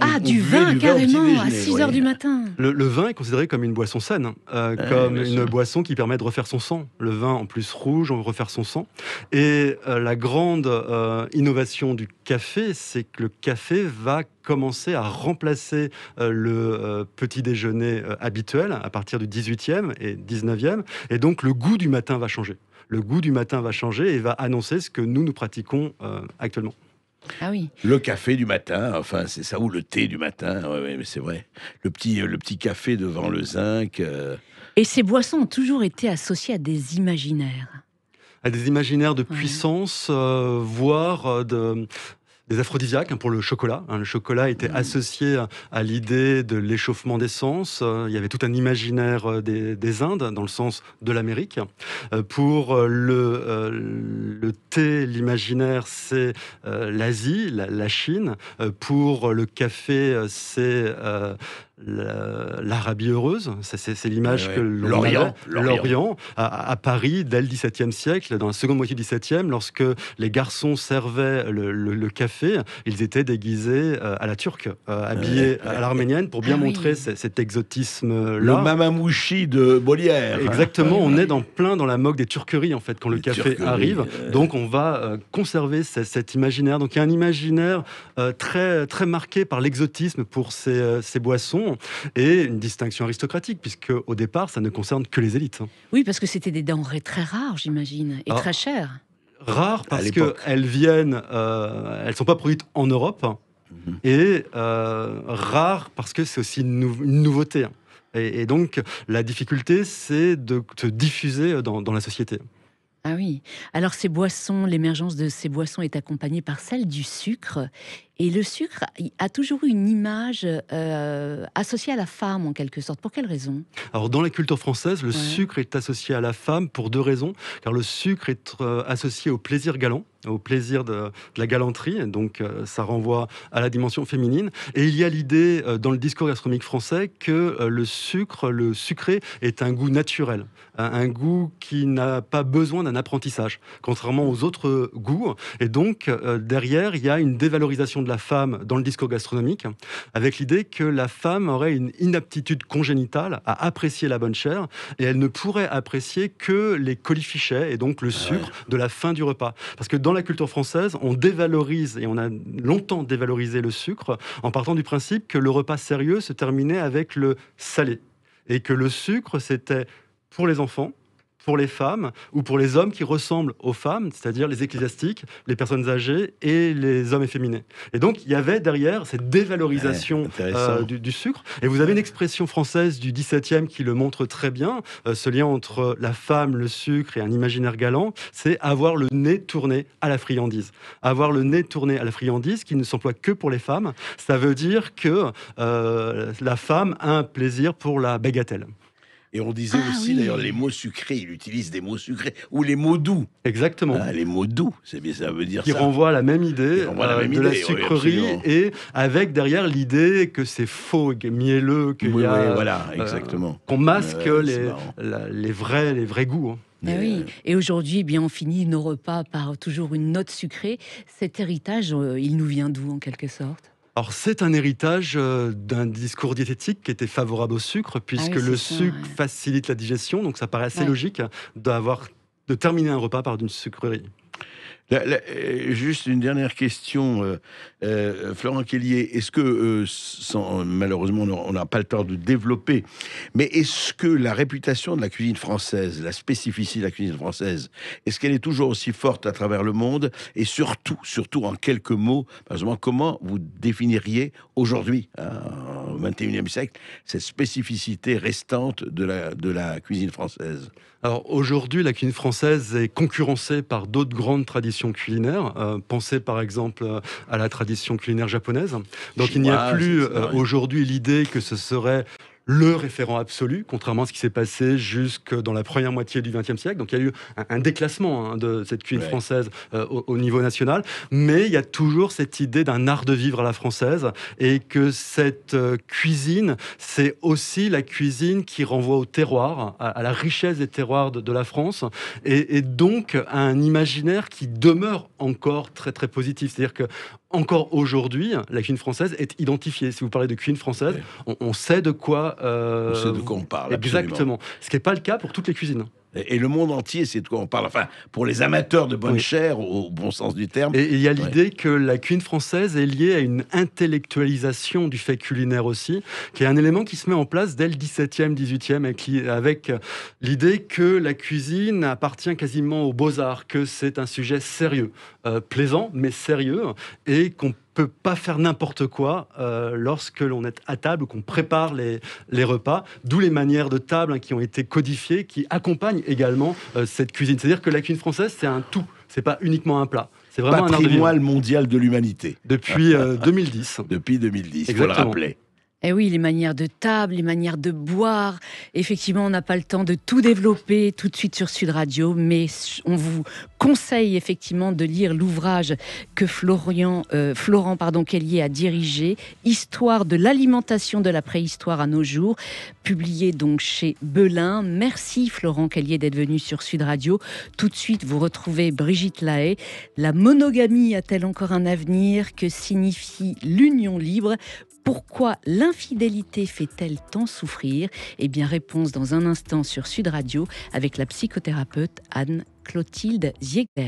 ah, du vin, carrément, à 6 h du matin. Le, vin est considéré comme une boisson saine, hein. euh, eh, comme une boisson qui permet de refaire son sang. Le vin, en plus rouge, on refaire son sang. Et euh, la grande euh, innovation du café, c'est que le café va commencer à remplacer le petit déjeuner habituel à partir du 18e et 19e. Et donc, le goût du matin va changer. Le goût du matin va changer et va annoncer ce que nous, nous pratiquons actuellement. Ah le café du matin, enfin c'est ça, ou le thé du matin, ouais, mais c'est vrai. Le petit, euh, le petit café devant le zinc. Euh. Et ces boissons ont toujours été associées à des imaginaires à des imaginaires de puissance, euh, voire de, des aphrodisiaques hein, pour le chocolat. Hein. Le chocolat était mmh. associé à l'idée de l'échauffement des sens. Euh, il y avait tout un imaginaire euh, des, Indes dans le sens de l'Amérique. Euh, pour le, thé, l'imaginaire, c'est l'Asie, la, Chine. Pour le café, c'est l'Arabie heureuse, c'est l'image que l'Orient, l'Orient à, Paris dès le XVIIe siècle, dans la seconde moitié du XVIIe, lorsque les garçons servaient le, café, ils étaient déguisés euh, à la turque, euh, habillés à l'arménienne pour bien ah montrer cet, exotisme-là. Le mamamouchi de Bolière. Exactement, on est dans plein dans la moque des turqueries en fait quand le café arrive. Donc on va euh, conserver cet imaginaire. Donc il y a un imaginaire très très marqué par l'exotisme pour ces boissons et une distinction aristocratique, puisque au départ, ça ne concerne que les élites. Hein. Oui, parce que c'était des denrées très rares, j'imagine, et ah. très chères rares parce qu'elles viennent, euh, elles sont pas produites en Europe, hein, mhm. et euh, rares parce que c'est aussi une, nouveauté. Hein. Et, donc la difficulté, c'est de se diffuser dans la société. Ah oui. Alors ces boissons, l'émergence de ces boissons est accompagnée par celle du sucre. Et le sucre a toujours eu une image euh, associée à la femme en quelque sorte. Pour quelle raison Alors dans la culture française, le sucre est associé à la femme pour deux raisons. Car le sucre est euh, associé au plaisir galant au plaisir de, la galanterie, donc euh, ça renvoie à la dimension féminine. Et il y a l'idée euh, dans le discours gastronomique français que euh, le sucre, le sucré, est un goût naturel, un, goût qui n'a pas besoin d'un apprentissage, contrairement aux autres goûts. Et donc derrière, il y a une dévalorisation de la femme dans le discours gastronomique, avec l'idée que la femme aurait une inaptitude congénitale à apprécier la bonne chair, et elle ne pourrait apprécier que les colifichets, et donc le ah sucre de la fin du repas. Parce que dans dans la culture française, on dévalorise et on a longtemps dévalorisé le sucre en partant du principe que le repas sérieux se terminait avec le salé et que le sucre, c'était pour les enfants pour les femmes ou pour les hommes qui ressemblent aux femmes, c'est-à-dire les ecclésiastiques, les personnes âgées et les hommes efféminés. Et donc, il y avait derrière cette dévalorisation euh, du, sucre. Et vous avez une expression française du 17e qui le montre très bien, euh, ce lien entre la femme, le sucre et un imaginaire galant, c'est avoir le nez tourné à la friandise. Avoir le nez tourné à la friandise, qui ne s'emploie que pour les femmes, ça veut dire que euh, la femme a un plaisir pour la bagatelle. Et on disait ah aussi, d'ailleurs, les mots sucrés, il utilise des mots sucrés, ou les mots doux. Exactement. Ah, les mots doux, c'est bien, ça veut dire Qui renvoie à la même idée euh, de la sucrerie, et avec derrière l'idée que c'est faux, mielleux, qu'il voilà, euh, exactement. qu'on masque euh, les, vrais, les vrais goûts. Hein. Eh et aujourd'hui, eh bien, on finit nos repas par toujours une note sucrée. Cet héritage, il nous vient d'où en quelque sorte alors c'est un héritage euh, d'un discours diététique qui était favorable au sucre, ah puisque le sucre facilite la digestion, donc ça paraît assez logique d'avoir de terminer un repas par une sucrerie. Euh, juste une dernière question, euh, euh, Florent Kellier. Est-ce que, malheureusement, on n'a pas le temps de développer, mais est-ce que la réputation de la cuisine française, la spécificité de la cuisine française, est-ce qu'elle est toujours aussi forte à travers le monde Et surtout, surtout en quelques mots, comment vous définiriez aujourd'hui, hein, au 21e siècle, cette spécificité restante de la, de la cuisine française Alors aujourd'hui, la cuisine française est concurrencée par d'autres grandes traditions culinaire. Euh, pensez par exemple euh, à la tradition culinaire japonaise. Donc il n'y a plus euh, aujourd'hui l'idée que ce serait le référent absolu, contrairement à ce qui s'est passé jusque dans la première moitié du XXe siècle. Donc il y a eu un, déclassement hein, de cette cuisine française euh, au, niveau national, mais il y a toujours cette idée d'un art de vivre à la française et que cette euh, cuisine, c'est aussi la cuisine qui renvoie au terroir, à, la richesse des terroirs de, la France, et, et donc à un imaginaire qui demeure encore très très positif. C'est-à-dire que encore aujourd'hui, la cuisine française est identifiée. Si vous parlez de cuisine française, euh, on, sait de quoi. on parle. Exactement. Ce qui n'est pas le cas pour toutes les cuisines. Et le monde entier, c'est de quoi on parle. Enfin, pour les amateurs de bonne chère au bon sens du terme. Et il y a l'idée que la cuisine française est liée à une intellectualisation du fait culinaire aussi, qui est un élément qui se met en place dès le 17e, 18e, avec l'idée que la cuisine appartient quasiment aux beaux-arts, que c'est un sujet sérieux, euh, plaisant, mais sérieux, et qu'on peut pas faire n'importe quoi euh, lorsque l'on est à table ou qu'on prépare les, repas, d'où les manières de table hein, qui ont été codifiées, qui accompagnent également euh, cette cuisine. C'est-à-dire que la cuisine française, c'est un tout, c'est pas uniquement un plat. C'est vraiment patrimoine un patrimoine mondial de l'humanité. Depuis 2010. Euh, Depuis 2010, il faut le rappeler. Eh oui, les manières de table, les manières de boire. Effectivement, on n'a pas le temps de tout développer tout de suite sur Sud Radio, mais on vous conseille effectivement de lire l'ouvrage que Florian, euh, Florent pardon, Kellier a dirigé, Histoire de l'alimentation de la préhistoire à nos jours, publié donc chez Belin. Merci Florent Kellier d'être venu sur Sud Radio. Tout de suite, vous retrouvez Brigitte Lahaye. La monogamie a-t-elle encore un avenir Que signifie l'union libre pourquoi l'infidélité fait-elle tant souffrir Eh bien, réponse dans un instant sur Sud Radio avec la psychothérapeute Anne Clotilde Ziegler.